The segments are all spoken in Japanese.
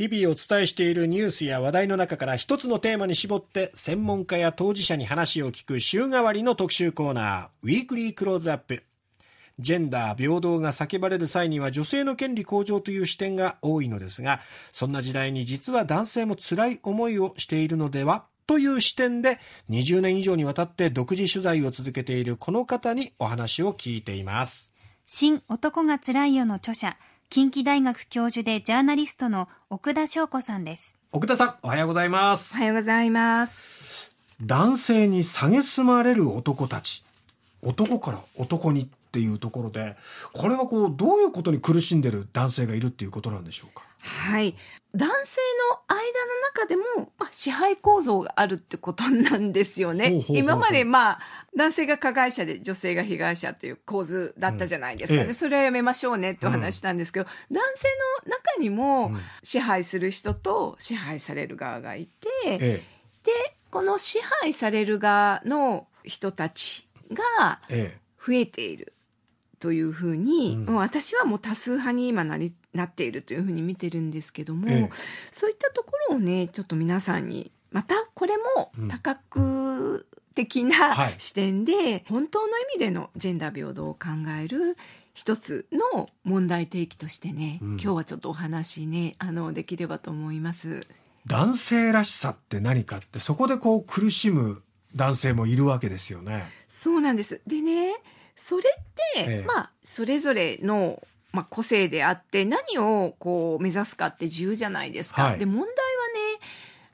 日々お伝えしているニュースや話題の中から一つのテーマに絞って専門家や当事者に話を聞く週替わりの特集コーナー、ウィークリークローズアップ。ジェンダー平等が叫ばれる際には女性の権利向上という視点が多いのですが、そんな時代に実は男性も辛い思いをしているのではという視点で20年以上にわたって独自取材を続けているこの方にお話を聞いています。新男が辛いよの著者、近畿大学教授でジャーナリストの奥田翔子さんです奥田さんおはようございますおはようございます男性に蔑まれる男たち男から男にっていうところでこれはこうどういうことに苦しんでる男性がいるっていうことなんでしょうかはい。男性の間の中でも、まあ、支配構造があるってことなんですよね。今まで、まあ、男性が加害者で女性が被害者という構図だったじゃないですかね。うん、それはやめましょうねってお話したんですけど、うん、男性の中にも支配する人と支配される側がいて、うん、で、この支配される側の人たちが増えている。というふうに、うん、もう私はもう多数派に今なりなっているというふうに見てるんですけども、ええ、そういったところをねちょっと皆さんにまたこれも多角的な、うん、視点で、はい、本当の意味でのジェンダー平等を考える一つの問題提起としてね、うん、今日はちょっとお話ねあのできればと思います。男性らしさって何かってそこでこう苦しむ男性もいるわけですよね。そうなんですでねそれって、ええ、まあそれぞれの、まあ、個性であって何をこう目指すかって自由じゃないですか。はい、で問題はね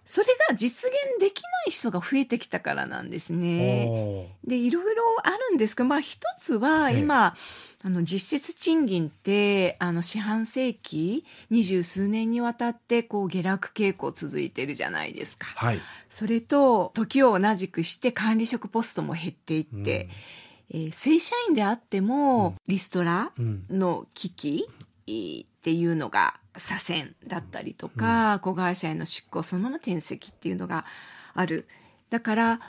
それが実現できない人が増えてきたからなんですね。でいろいろあるんですけど、まあ、一つは今、ええ、あの実質賃金ってあの四半世紀二十数年にわたってこう下落傾向続いてるじゃないですか。はい、それと時を同じくして管理職ポストも減っていって。うんえー、正社員であっても、リストラの危機、っていうのが左遷だったりとか、子会社への執行そのまま転籍っていうのがある。だから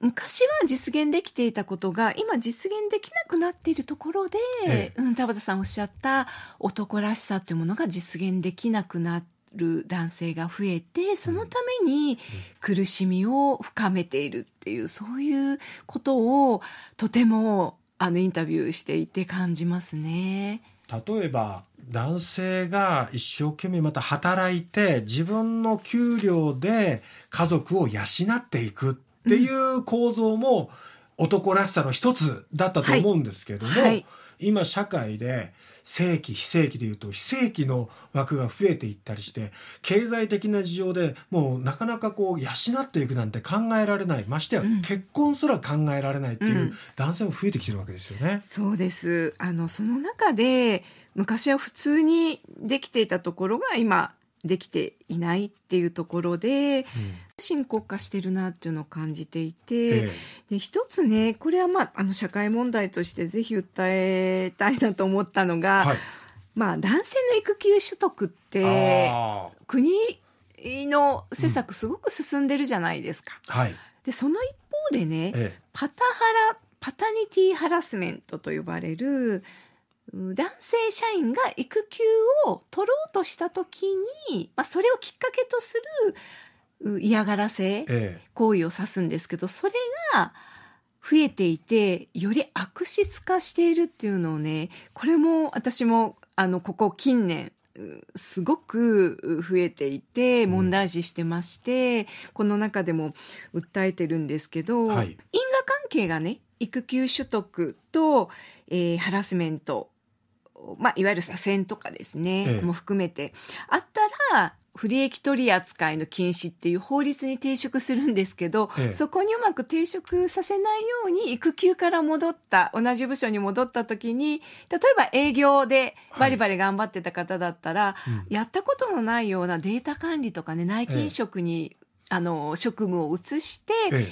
昔は実現できていたことが今実現できなくなっているところで、ええ、うん、田畑さんおっしゃった男らしさというものが実現できなくなる男性が増えてそのたに苦しみを深めているっていうそういうことをとてもあのインタビューしていて感じますね。例えば男性が一生懸命また働いて自分の給料で家族を養っていくっていう構造も男らしさの一つだったと思うんですけれども、はいはい今社会で正規非正規でいうと非正規の枠が増えていったりして経済的な事情でもうなかなかこう養っていくなんて考えられないましてや結婚すら考えられないっていう男性も増えてきてるわけですよね。うんうん、そうですあのその中で昔は普通にできていたところが今できていないっていうところで、うん、深刻化してるなっていうのを感じていて、ええ、で一つねこれは、まあ、あの社会問題としてぜひ訴えたいなと思ったのが、はい、まあ、男性の育休取得って国の施策すごく進んでるじゃないですか。うんはい、でその一方でね、え、パタハラパタニティハラスメントと呼ばれる男性社員が育休を取ろうとした時に、まあ、それをきっかけとする嫌がらせ行為を指すんですけど、それが増えていてより悪質化しているっていうのをねこれも私もあのここ近年すごく増えていて問題視してまして、うん、この中でも訴えてるんですけど、はい、因果関係がね育休取得と、えー、ハラスメントまあ、いわゆる左遷とかですね、も含めて、あったら、不利益取り扱いの禁止っていう法律に抵触するんですけど、ええ、そこにうまく抵触させないように育休から戻った同じ部署に戻った時に例えば営業でバリバリ頑張ってた方だったら、はいうん、やったことのないようなデータ管理とかね内勤職に、え、あの職務を移して、で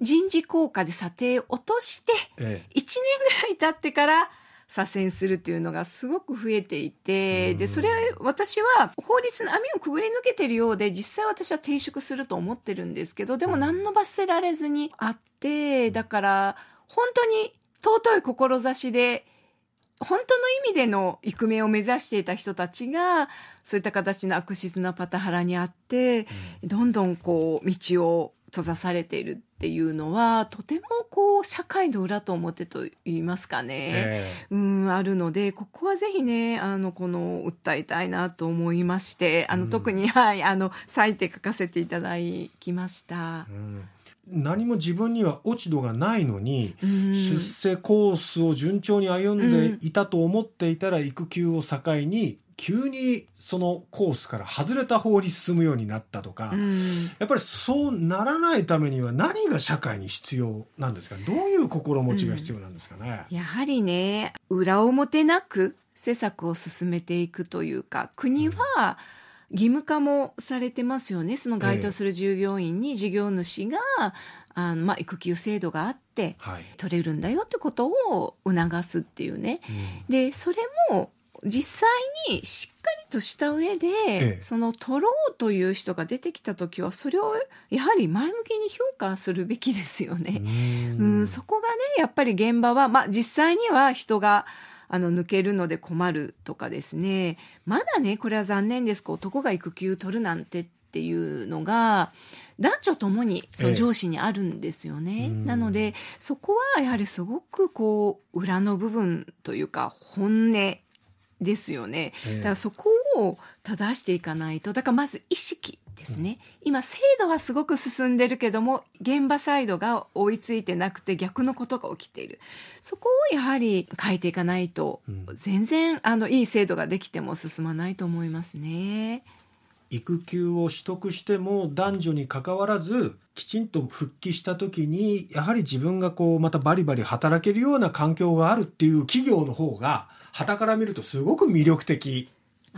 人事効果で査定を落として、1年ぐらい経ってから左遷するっていうのがすごく増えていて、で、それは私は法律の網をくぐり抜けてるようで、実際私は抵触すると思ってるんですけど、でも何の罰せられずにあって、だから、本当に尊い志で、本当の意味での育名を目指していた人たちがそういった形の悪質なパタハラにあって、どんどんこう道を閉ざされているっていうのはとてもこう社会の裏と思ってと言いますかね、えー、うんあるのでここはぜひねあのこの訴えたいなと思いましてあの、うん、特に、はいあの割いて書かせていただきました。うん何も自分には落ち度がないのに、うん、出世コースを順調に歩んでいたと思っていたら育休を境に急にそのコースから外れた方に進むようになったとか、うん、やっぱりそうならないためには何が社会に必要なんですかどういう心持ちが必要なんですかね、うん、やはりね裏表なく施策を進めていくというか国は、義務化もされてますよねその該当する従業員に事業主が、あのまあ、育休制度があって、はい、取れるんだよってことを促すっていうね、うん、でそれも実際にしっかりとした上で、ええ、その取ろうという人が出てきた時はそれをやはり前向きに評価するべきですよね。うんそこがねやっぱり現場は、まあ、実際には人があの抜けるので困るとかですねまだねこれは残念です男が育休取るなんてっていうのが男女ともにその上司にあるんですよね、ええ、なのでそこはやはりすごくこう裏の部分というか本音ですよね。だからそこを正していかないと、だからまず意識ですね。今、制度はすごく進んでるけども、現場サイドが追いついてなくて逆のことが起きている。そこをやはり変えていかないと、全然、あの、いい制度ができても進まないと思いますね。育休を取得しても男女にかかわらずきちんと復帰した時にやはり自分がこうまたバリバリ働けるような環境があるっていう企業の方が旗から見るとすごく魅力的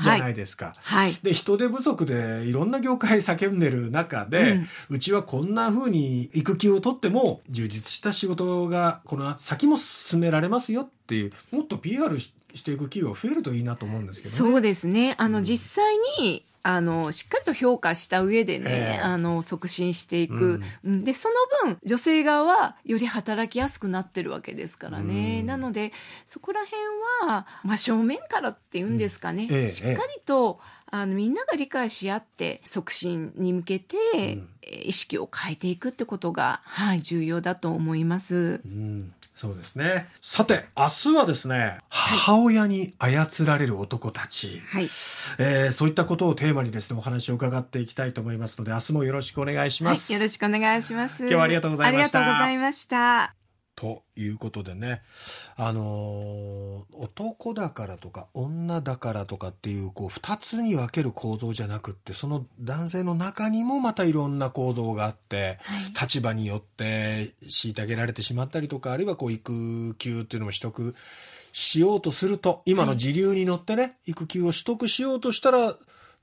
じゃないですか。はい、で人手不足でいろんな業界叫んでる中で、うん、ちはこんな風に育休を取っても充実した仕事がこの先も進められますよっていうもっと PR ししていく企業増えるといいなと思うんですけど、ね、そうですねあの、うん、実際にあのしっかりと評価した上でね、えー、あの促進していく、うん、でその分女性側はより働きやすくなってるわけですからね、うん、なのでそこら辺は、まあ、正面からっていうんですかね、えー、しっかりとあのみんなが理解し合って促進に向けて、意識を変えていくってことが、はい、重要だと思います。うんそうですね。さて、明日はですね、はい、母親に操られる男たち、はい、えー、そういったことをテーマにですね、お話を伺っていきたいと思いますので、明日もよろしくお願いします。はい、よろしくお願いします。今日はありがとうございました。ありがとうございました。ということでね、あのー、男だからとか女だからとかっていう、こう、二つに分ける構造じゃなくって、その男性の中にもまたいろんな構造があって、はい、立場によって虐げられてしまったりとか、あるいはこう、育休っていうのも取得しようとすると、今の時流に乗ってね、はい、育休を取得しようとしたら、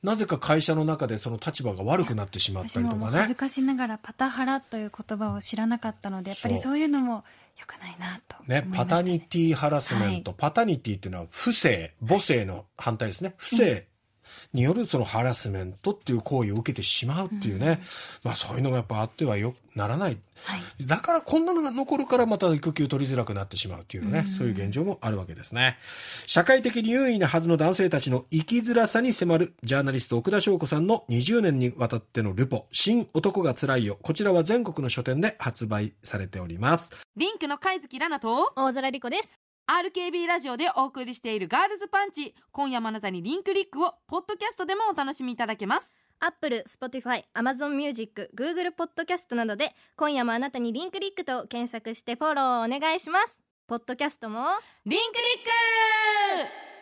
なぜか会社の中でその立場が悪くなってしまったりとかね。恥ずかしながらパタハラという言葉を知らなかったので、やっぱりそういうのもよくないなとね、ね、パタニティハラスメント。パタニティっていうのは不正、母性の反対ですね。不正によるそのハラスメントっていう行為を受けてしまうっていうね、うん、まあそういうのがやっぱあってはよならない。はい、だからこんなのが残るからまた育休取りづらくなってしまうっていうね、うん、そういう現状もあるわけですね。社会的に優位なはずの男性たちの生きづらさに迫るジャーナリスト奥田翔子さんの20年にわたってのルポ、新男が辛いよ。こちらは全国の書店で発売されております。リンクの貝月ラナと大空莉子です。RKB ラジオでお送りしているガールズパンチ今夜もあなたにリンクリックをポッドキャストでもお楽しみいただけますアップル、スポティファイ、アマゾンミュージック、グーグルポッドキャストなどで今夜もあなたにリンクリックと検索してフォローお願いしますポッドキャストもリンクリック